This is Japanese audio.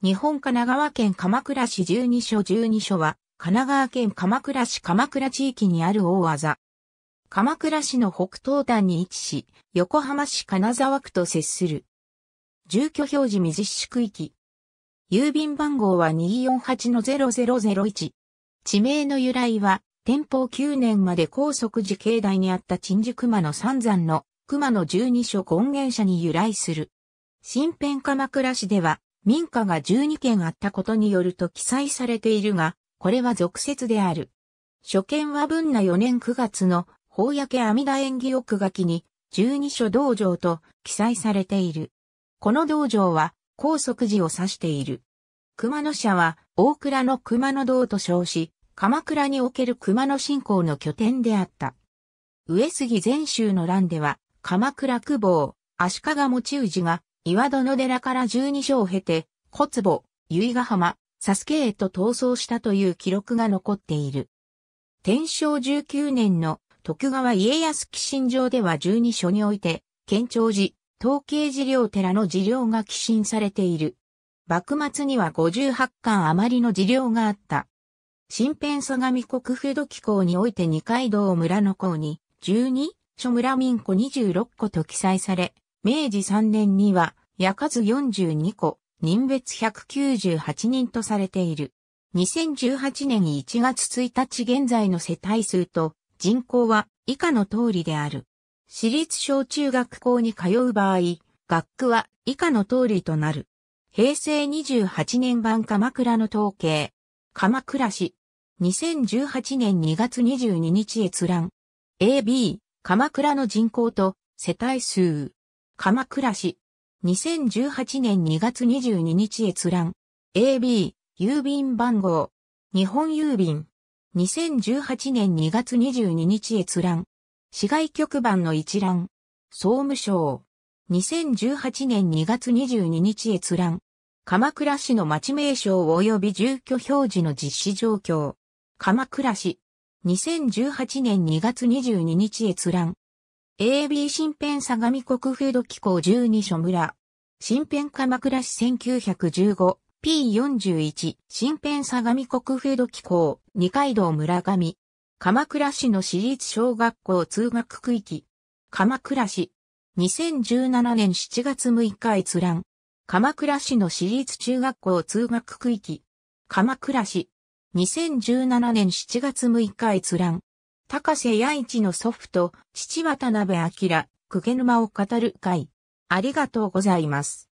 日本神奈川県鎌倉市十二所十二所は、神奈川県鎌倉市鎌倉地域にある大技。鎌倉市の北東端に位置し、横浜市金沢区と接する。住居表示未実施区域。郵便番号は248-0001。地名の由来は、天保9年まで高速寺境内にあった鎮守熊野三山の熊野十二所権現者に由来する。新編鎌倉市では、民家が12件あったことによると記載されているが、これは俗説である。初見は文那4年9月の、法焼阿弥陀縁起奥書きに、12所道場と記載されている。この道場は、高速寺を指している。熊野社は、大倉の熊野道と称し、鎌倉における熊野信仰の拠点であった。上杉禅宗の乱では、鎌倉久保、足利持氏が岩戸の寺から十二章を経て、小坪、由比ヶ浜、サスケへと逃走したという記録が残っている。天正十九年の徳川家康寄進場では十二所において、県庁寺、統計寺業寺の寺業が寄進されている。幕末には五十八巻余りの寺業があった。新編相模国府土機構において二階堂村の校に、十二、諸村民庫十六個と記載され、明治3年には、矢数42個、人別198人とされている。2018年1月1日現在の世帯数と人口は以下の通りである。私立小中学校に通う場合、学区は以下の通りとなる。平成28年版鎌倉の統計。鎌倉市。2018年2月22日閲覧。AB、鎌倉の人口と世帯数。鎌倉市。2018年2月22日閲覧。AB、郵便番号。日本郵便。2018年2月22日閲覧。市外局番の一覧。総務省。2018年2月22日閲覧。鎌倉市の町名称及び住居表示の実施状況。鎌倉市。2018年2月22日閲覧。AB 新編相模国風土機構12所村。新編鎌倉市 1915P41 新編相模国風土機構二階堂村上。鎌倉市の市立小学校通学区域。鎌倉市。2017年7月6日閲覧。鎌倉市の市立中学校通学区域。鎌倉市。2017年7月6日閲覧。高瀬弥一の祖父と父渡辺明、久毛沼を語る会。ありがとうございます。